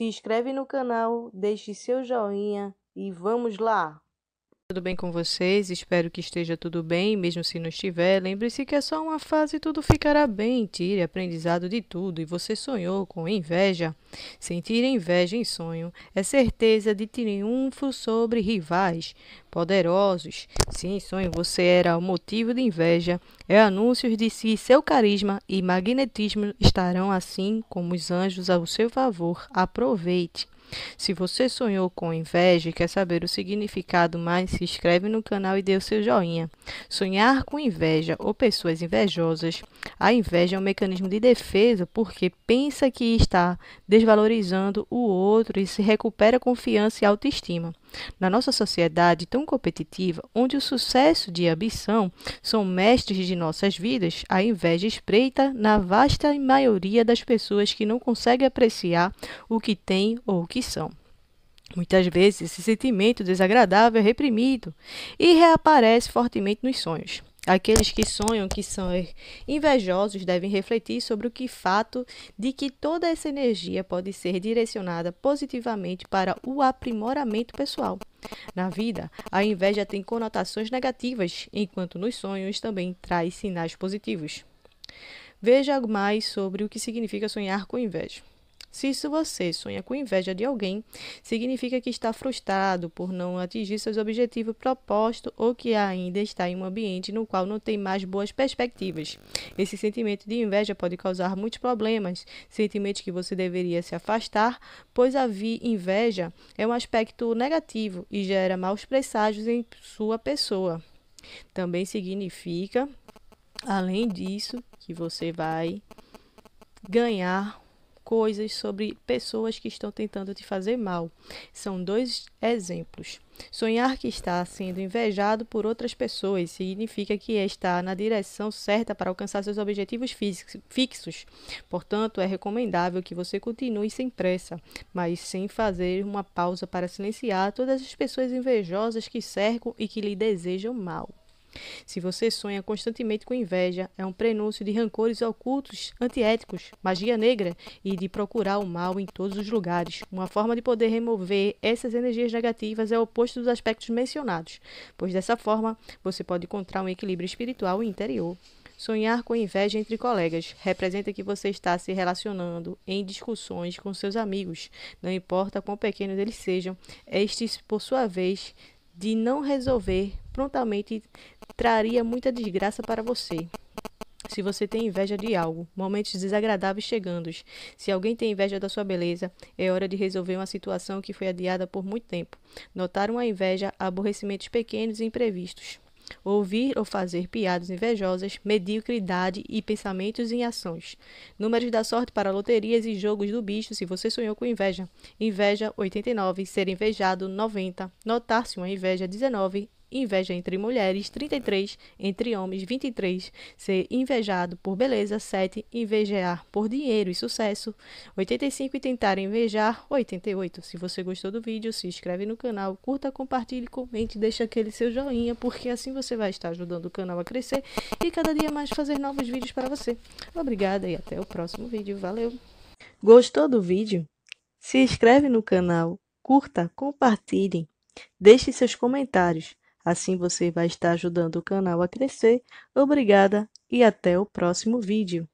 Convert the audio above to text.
Se inscreve no canal, deixe seu joinha e vamos lá! Tudo bem com vocês? Espero que esteja tudo bem, mesmo se não estiver. Lembre-se que é só uma fase e tudo ficará bem. Tire aprendizado de tudo e você sonhou com inveja. Sentir inveja em sonho é certeza de triunfo sobre rivais poderosos. Se em sonho você era o motivo de inveja, é anúncios de si, seu carisma e magnetismo estarão assim como os anjos ao seu favor. Aproveite. Se você sonhou com inveja e quer saber o significado mais, se inscreve no canal e dê o seu joinha. Sonhar com inveja ou pessoas invejosas. A inveja é um mecanismo de defesa porque pensa que está desvalorizando o outro e se recupera confiança e autoestima. Na nossa sociedade tão competitiva, onde o sucesso e a ambição são mestres de nossas vidas, a inveja espreita na vasta maioria das pessoas que não conseguem apreciar o que têm ou o que são. Muitas vezes esse sentimento desagradável é reprimido e reaparece fortemente nos sonhos. Aqueles que sonham que são invejosos devem refletir sobre o que fato de que toda essa energia pode ser direcionada positivamente para o aprimoramento pessoal. Na vida, a inveja tem conotações negativas, enquanto nos sonhos também traz sinais positivos. Veja mais sobre o que significa sonhar com inveja. Se você sonha com inveja de alguém, significa que está frustrado por não atingir seus objetivos propostos ou que ainda está em um ambiente no qual não tem mais boas perspectivas. Esse sentimento de inveja pode causar muitos problemas, sentimento que você deveria se afastar, pois a inveja é um aspecto negativo e gera maus presságios em sua pessoa. Também significa, além disso, que você vai ganhar coisas, sobre pessoas que estão tentando te fazer mal. São dois exemplos. Sonhar que está sendo invejado por outras pessoas significa que está na direção certa para alcançar seus objetivos fixos. Portanto, é recomendável que você continue sem pressa, mas sem fazer uma pausa para silenciar todas as pessoas invejosas que cercam e que lhe desejam mal. Se você sonha constantemente com inveja, é um prenúncio de rancores ocultos, antiéticos, magia negra e de procurar o mal em todos os lugares. Uma forma de poder remover essas energias negativas é o oposto dos aspectos mencionados, pois dessa forma você pode encontrar um equilíbrio espiritual e interior. Sonhar com inveja entre colegas representa que você está se relacionando em discussões com seus amigos, não importa quão pequenos eles sejam, estes, por sua vez, de não resolver prontamente traria muita desgraça para você. Se você tem inveja de algo, momentos desagradáveis chegando. Se alguém tem inveja da sua beleza, é hora de resolver uma situação que foi adiada por muito tempo. Notar uma inveja, aborrecimentos pequenos e imprevistos. Ouvir ou fazer piadas invejosas, mediocridade e pensamentos em ações. Números da sorte para loterias e jogos do bicho se você sonhou com inveja. Inveja 89, ser invejado 90, notar-se uma inveja 19 inveja entre mulheres, 33 entre homens, 23 ser invejado por beleza, 7 invejar por dinheiro e sucesso, 85 e tentar invejar, 88. Se você gostou do vídeo, se inscreve no canal, curta, compartilhe, comente, deixa aquele seu joinha, porque assim você vai estar ajudando o canal a crescer e cada dia mais fazer novos vídeos para você. Obrigada e até o próximo vídeo. Valeu! Gostou do vídeo? Se inscreve no canal, curta, compartilhe, deixe seus comentários. Assim você vai estar ajudando o canal a crescer. Obrigada e até o próximo vídeo.